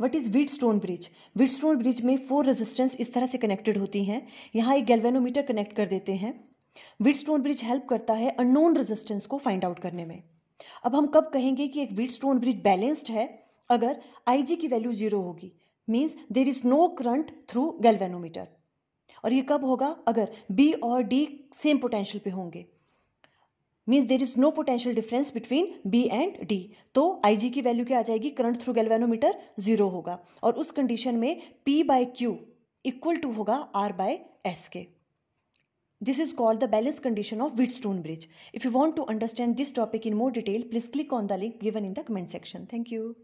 what is Wheatstone bridge Wheatstone bridge में four resistance इस तरह से कनेक्टेड होती हैं यहाँ एक गैल्वेनोमीटर कनेक्ट कर देते हैं वीट स्टोन ब्रिज हेल्प करता है अननोन रेजिस्टेंस को फाइंड आउट करने में अब हम कब कहेंगे कि एक वीट स्टोन ब्रिज बैलेंस्ड है अगर आईजी की वैल्यू जीरो होगी means there is no current through galvanometer और ये कब होगा अगर बी और डी सेम पोटेंशियल पे होंगे means there is no potential difference between B and D तो आई जी की वैल्यू क्या आ जाएगी करंट थ्रू गैल्वेनोमीटर जीरो होगा और उस कंडीशन में P by Q equal to होगा आर बाय एस के this is called the balance condition of Wheatstone bridge if you want to understand this topic in more detail please click on the link given in the comment section thank you